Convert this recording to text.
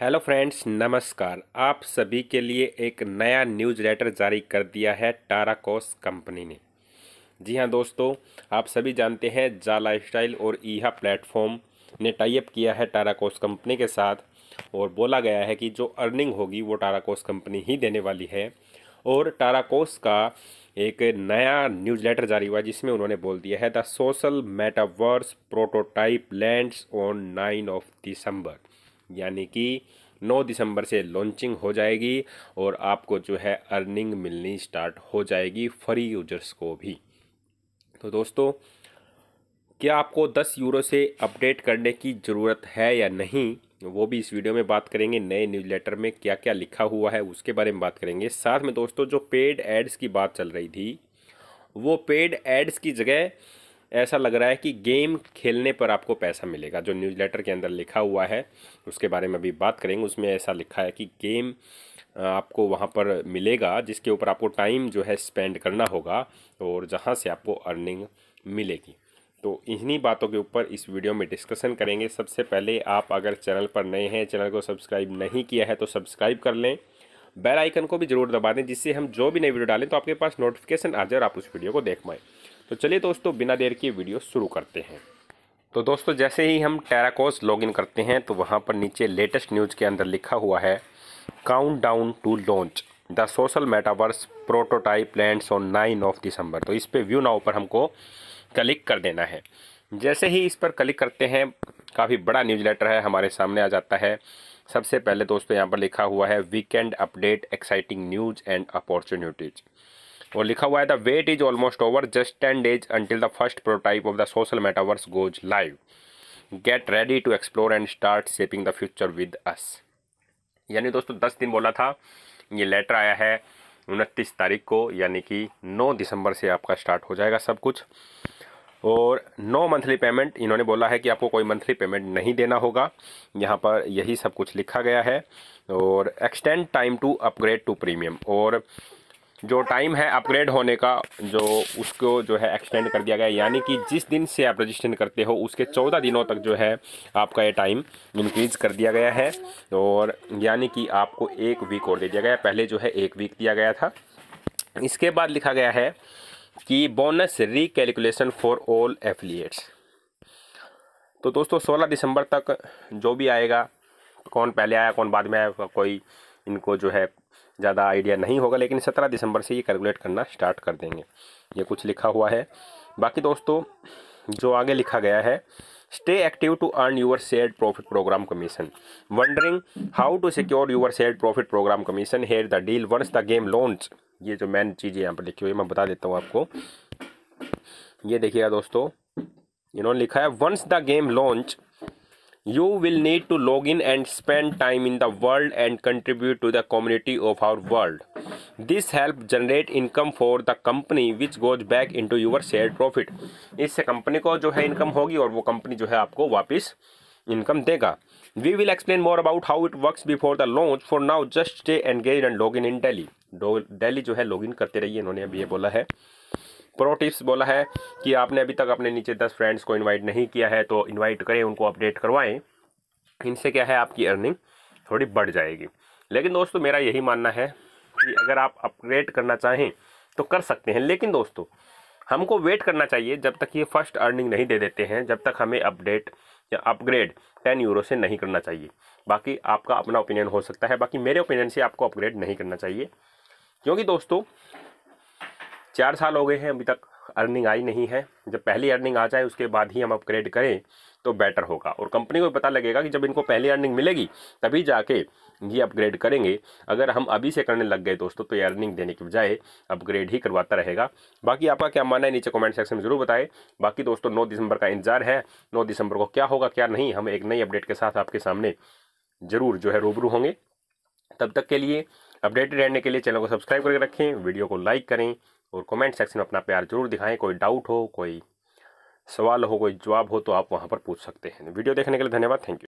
hello friends नमस्कार आप सभी के लिए एक नया न्यूज लेटर जारी कर दिया है टाराकोस कंपनी ने जी हाँ दोस्तों आप सभी जानते हैं जा लाइफस्टाइल और ईहा प्लेटफॉर्म ने टाइप किया है टाराकोस कंपनी के साथ और बोला गया है कि जो अर्निंग होगी वो टाराकोस कंपनी ही देने वाली है और टाराकोस का एक नया न्यूज लेटर जारी हुआ जिसमें उन्होंने बोल दिया है the social metaverse prototype lands on nine of December यानी कि 9 दिसंबर से लॉन्चिंग हो जाएगी और आपको जो है अर्निंग मिलनी स्टार्ट हो जाएगी फ्री यूजर्स को भी तो दोस्तों क्या आपको 10 यूरो से अपडेट करने की ज़रूरत है या नहीं वो भी इस वीडियो में बात करेंगे नए न्यूज़ लेटर में क्या क्या लिखा हुआ है उसके बारे में बात करेंगे साथ में दोस्तों जो पेड एड्स की बात चल रही थी वो पेड एड्स की जगह ऐसा लग रहा है कि गेम खेलने पर आपको पैसा मिलेगा जो न्यूज़ लेटर के अंदर लिखा हुआ है उसके बारे में अभी बात करेंगे उसमें ऐसा लिखा है कि गेम आपको वहाँ पर मिलेगा जिसके ऊपर आपको टाइम जो है स्पेंड करना होगा और जहाँ से आपको अर्निंग मिलेगी तो इन्हीं बातों के ऊपर इस वीडियो में डिस्कशन करेंगे सबसे पहले आप अगर चैनल पर नए हैं चैनल को सब्सक्राइब नहीं किया है तो सब्सक्राइब कर लें बेल आइकन को भी जरूर दबा दें जिससे हम जो भी नई वीडियो डालें तो आपके पास नोटिफिकेशन आ जाए और आप उस वीडियो को देख पाएँ तो चलिए दोस्तों बिना देर के वीडियो शुरू करते हैं तो दोस्तों जैसे ही हम टेराकोस लॉगिन करते हैं तो वहाँ पर नीचे लेटेस्ट न्यूज़ के अंदर लिखा हुआ है count down to launch the social metaverse prototype lands on nine of December तो इस पर व्यू नाउ पर हमको क्लिक कर देना है जैसे ही इस पर क्लिक करते हैं काफ़ी बड़ा न्यूज लेटर है हमारे सामने आ जाता है सबसे पहले दोस्तों यहाँ पर लिखा हुआ है weekend update exciting news and opportunities और लिखा हुआ है the wait is almost over just ten days until the first prototype of the social metaverse goes live get ready to explore and start shaping the future with us यानी दोस्तों दस दिन बोला था ये लेटर आया है उनतीस तारीख को यानी कि नौ दिसंबर से आपका स्टार्ट हो जाएगा सब कुछ और नो मंथली पेमेंट इन्होंने बोला है कि आपको कोई मंथली पेमेंट नहीं देना होगा यहाँ पर यही सब कुछ लिखा गया है और extend time to upgrade to premium और जो टाइम है अपग्रेड होने का जो उसको जो है एक्सटेंड कर दिया गया यानी कि जिस दिन से आप रजिस्ट्रेशन करते हो उसके चौदह दिनों तक जो है आपका ये टाइम इंक्रीज़ कर दिया गया है और यानी कि आपको एक वीक और दे दिया गया पहले जो है एक वीक दिया गया था इसके बाद लिखा गया है कि bonus recalculation for all affiliates तो दोस्तों सोलह दिसंबर तक जो भी आएगा कौन पहले आया कौन बाद में आया कोई इनको जो है ज़्यादा आइडिया नहीं होगा लेकिन सत्रह दिसंबर से ये कैलकुलेट करना स्टार्ट कर देंगे ये कुछ लिखा हुआ है बाकी दोस्तों जो आगे लिखा गया है stay active to earn your shared profit program commission wondering how to secure your shared profit program commission here the deal once the game launch ये जो मेन चीज़ें यहाँ पर लिखी हुई है मैं बता देता हूँ आपको ये देखिएगा दोस्तों इन्होंने लिखा है once the game launch you will need to log in and spend time in the world and contribute to the community of our world this help generate income for the company which goes back into your share profit इससे company को जो है income होगी और वो company जो है आपको वापस इनकम देगा we will explain more about how it works before the launch for now just stay engage and log in in daily daily जो है लॉग इन करते रहिए इन्होंने अभी ये बोला है प्रो टिप्स बोला है कि आपने अभी तक अपने नीचे दस फ्रेंड्स को इन्वाइट नहीं किया है तो इन्वाइट करें उनको अपडेट करवाएं इनसे क्या है आपकी अर्निंग थोड़ी बढ़ जाएगी लेकिन दोस्तों मेरा यही मानना है कि अगर आप अपग्रेड करना चाहें तो कर सकते हैं लेकिन दोस्तों हमको वेट करना चाहिए जब तक ये फर्स्ट अर्निंग नहीं दे देते हैं जब तक हमें अपडेट या अपग्रेड टेन यूरो से नहीं करना चाहिए बाकी आपका अपना ओपिनियन हो सकता है बाकी मेरे ओपिनियन से आपको अपग्रेड नहीं करना चाहिए क्योंकि दोस्तों चार साल हो गए हैं अभी तक अर्निंग आई नहीं है जब पहली अर्निंग आ जाए उसके बाद ही हम अपग्रेड करें तो बेटर होगा और कंपनी को पता लगेगा कि जब इनको पहली अर्निंग मिलेगी तभी जाके ये अपग्रेड करेंगे अगर हम अभी से करने लग गए दोस्तों तो ये अर्निंग देने के बजाय अपग्रेड ही करवाता रहेगा बाकी आपका क्या मानना है नीचे कमेंट सेक्शन में ज़रूर बताएं बाकी दोस्तों नौ दिसंबर का इंतजार है नौ दिसंबर को क्या होगा क्या नहीं हम एक नई अपडेट के साथ आपके सामने ज़रूर जो है रूबरू होंगे तब तक के लिए अपडेटेड रहने के लिए चैनल को सब्सक्राइब करके रखें वीडियो को लाइक करें और कमेंट सेक्शन में अपना प्यार जरूर दिखाएं कोई डाउट हो कोई सवाल हो कोई जवाब हो तो आप वहाँ पर पूछ सकते हैं वीडियो देखने के लिए धन्यवाद थैंक यू